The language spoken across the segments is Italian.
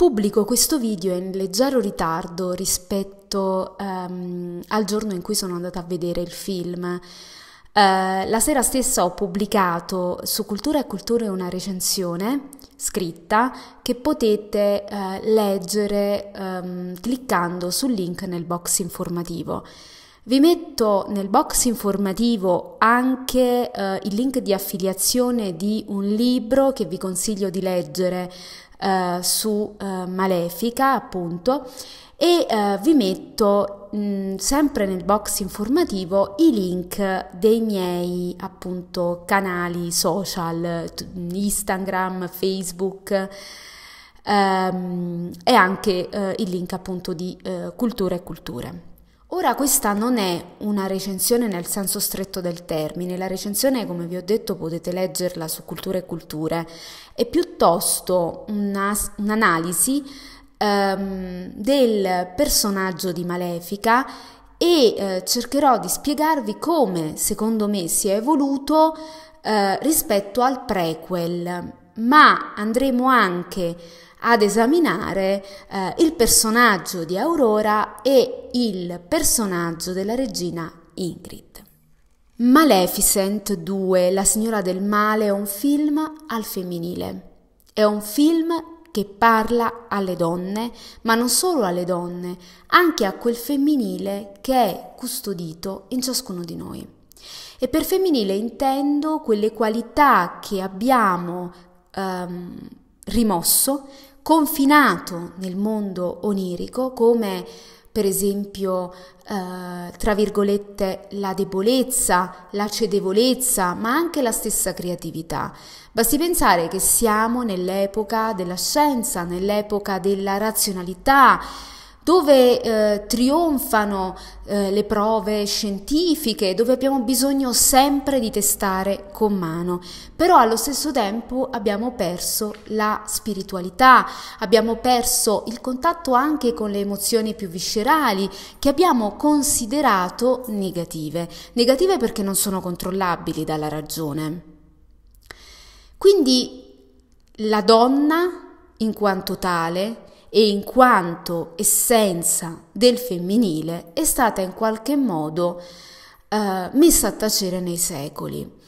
Pubblico questo video in leggero ritardo rispetto um, al giorno in cui sono andata a vedere il film. Uh, la sera stessa ho pubblicato su Cultura e Cultura una recensione scritta che potete uh, leggere um, cliccando sul link nel box informativo. Vi metto nel box informativo anche uh, il link di affiliazione di un libro che vi consiglio di leggere eh, su eh, Malefica, appunto, e eh, vi metto mh, sempre nel box informativo i link dei miei appunto canali social, Instagram, Facebook. Ehm, e anche eh, il link appunto di eh, cultura e culture. Ora questa non è una recensione nel senso stretto del termine, la recensione come vi ho detto potete leggerla su Culture e Culture, è piuttosto una, un'analisi ehm, del personaggio di Malefica e eh, cercherò di spiegarvi come secondo me si è evoluto eh, rispetto al prequel, ma andremo anche a ad esaminare eh, il personaggio di Aurora e il personaggio della regina Ingrid. Maleficent 2, La signora del male è un film al femminile. È un film che parla alle donne, ma non solo alle donne, anche a quel femminile che è custodito in ciascuno di noi. E per femminile intendo quelle qualità che abbiamo ehm, rimosso confinato nel mondo onirico come per esempio, eh, tra virgolette, la debolezza, la cedevolezza, ma anche la stessa creatività. Basti pensare che siamo nell'epoca della scienza, nell'epoca della razionalità, dove eh, trionfano eh, le prove scientifiche, dove abbiamo bisogno sempre di testare con mano, però allo stesso tempo abbiamo perso la spiritualità, abbiamo perso il contatto anche con le emozioni più viscerali che abbiamo considerato negative, negative perché non sono controllabili dalla ragione. Quindi la donna in quanto tale e in quanto essenza del femminile è stata in qualche modo eh, messa a tacere nei secoli.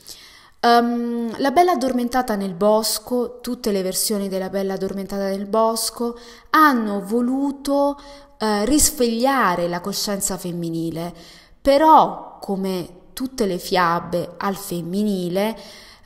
Um, la Bella Addormentata nel Bosco, tutte le versioni della Bella Addormentata nel Bosco, hanno voluto eh, risvegliare la coscienza femminile, però come tutte le fiabe al femminile,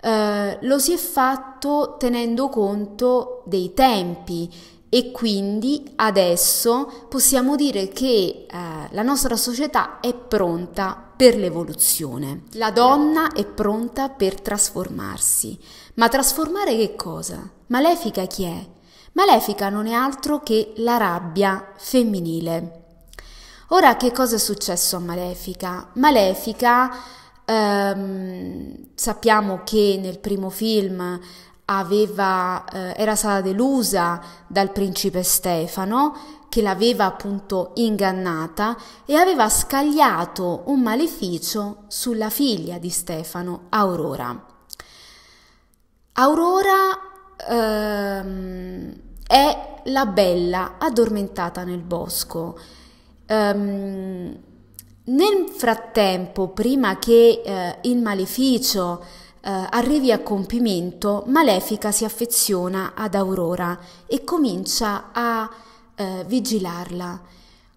eh, lo si è fatto tenendo conto dei tempi e quindi adesso possiamo dire che eh, la nostra società è pronta per l'evoluzione. La donna è pronta per trasformarsi. Ma trasformare che cosa? Malefica chi è? Malefica non è altro che la rabbia femminile. Ora che cosa è successo a Malefica? Malefica ehm, sappiamo che nel primo film aveva, eh, era stata delusa dal principe Stefano che l'aveva appunto ingannata e aveva scagliato un maleficio sulla figlia di Stefano, Aurora. Aurora ehm, è la bella addormentata nel bosco. Ehm, nel frattempo, prima che eh, il maleficio eh, arrivi a compimento, Malefica si affeziona ad Aurora e comincia a eh, vigilarla.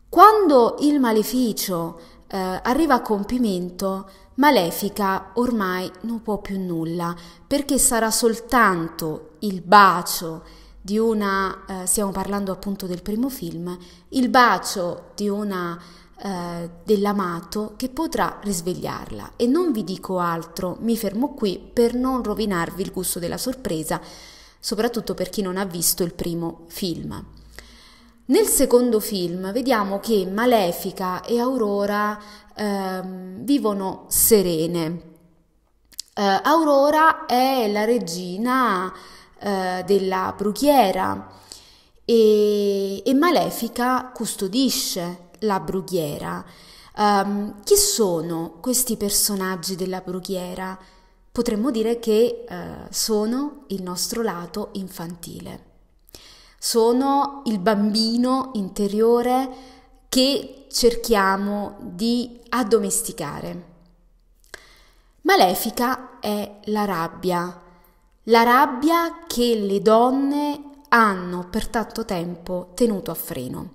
Quando il maleficio eh, arriva a compimento, Malefica ormai non può più nulla perché sarà soltanto il bacio di una, eh, stiamo parlando appunto del primo film, il bacio di una eh, dell'amato che potrà risvegliarla. E non vi dico altro, mi fermo qui per non rovinarvi il gusto della sorpresa, soprattutto per chi non ha visto il primo film. Nel secondo film vediamo che Malefica e Aurora eh, vivono serene. Eh, Aurora è la regina eh, della brughiera e, e Malefica custodisce la brughiera. Um, chi sono questi personaggi della brughiera? Potremmo dire che uh, sono il nostro lato infantile. Sono il bambino interiore che cerchiamo di addomesticare. Malefica è la rabbia, la rabbia che le donne hanno per tanto tempo tenuto a freno.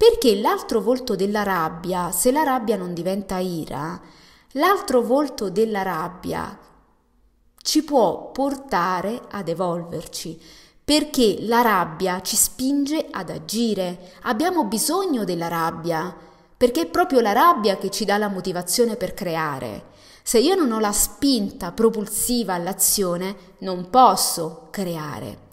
Perché l'altro volto della rabbia, se la rabbia non diventa ira, l'altro volto della rabbia ci può portare ad evolverci, perché la rabbia ci spinge ad agire. Abbiamo bisogno della rabbia, perché è proprio la rabbia che ci dà la motivazione per creare. Se io non ho la spinta propulsiva all'azione, non posso creare.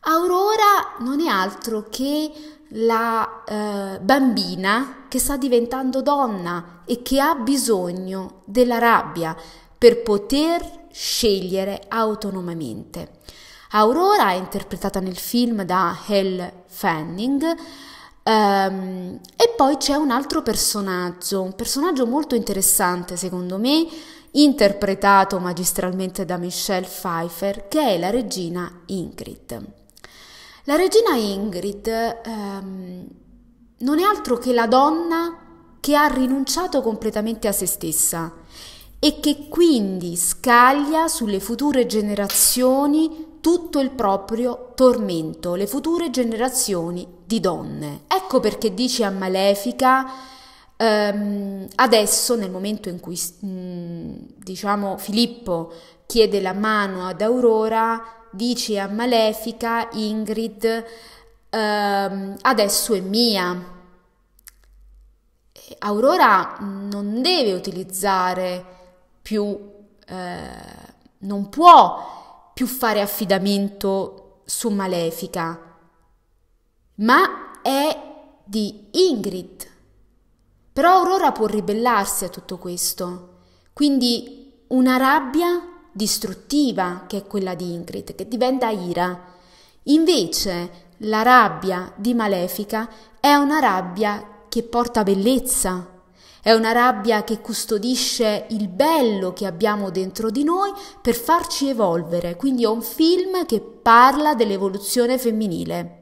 Aurora non è altro che la eh, bambina che sta diventando donna e che ha bisogno della rabbia per poter scegliere autonomamente. Aurora è interpretata nel film da Hal Fanning ehm, e poi c'è un altro personaggio, un personaggio molto interessante secondo me, interpretato magistralmente da Michelle Pfeiffer, che è la regina Ingrid. La regina Ingrid ehm, non è altro che la donna che ha rinunciato completamente a se stessa e che quindi scaglia sulle future generazioni tutto il proprio tormento, le future generazioni di donne. Ecco perché dice a Malefica ehm, adesso nel momento in cui mh, diciamo Filippo chiede la mano ad Aurora dice a Malefica, Ingrid, ehm, adesso è mia. Aurora non deve utilizzare più, eh, non può più fare affidamento su Malefica, ma è di Ingrid. Però Aurora può ribellarsi a tutto questo. Quindi una rabbia distruttiva che è quella di Ingrid, che diventa ira. Invece la rabbia di Malefica è una rabbia che porta bellezza, è una rabbia che custodisce il bello che abbiamo dentro di noi per farci evolvere, quindi è un film che parla dell'evoluzione femminile.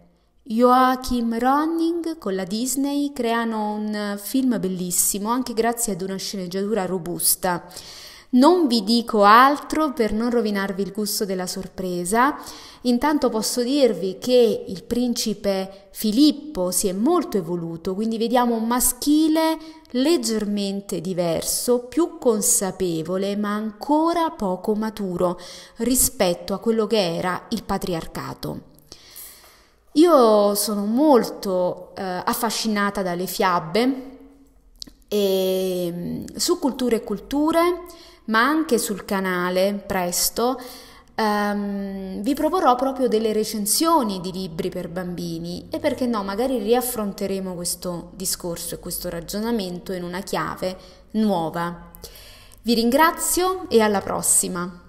Joachim Ronning con la Disney creano un film bellissimo anche grazie ad una sceneggiatura robusta. Non vi dico altro per non rovinarvi il gusto della sorpresa, intanto posso dirvi che il principe Filippo si è molto evoluto, quindi vediamo un maschile leggermente diverso, più consapevole ma ancora poco maturo rispetto a quello che era il patriarcato. Io sono molto eh, affascinata dalle fiabe e, ehm, su culture e culture ma anche sul canale presto Um, vi proporrò proprio delle recensioni di libri per bambini e perché no, magari riaffronteremo questo discorso e questo ragionamento in una chiave nuova. Vi ringrazio e alla prossima!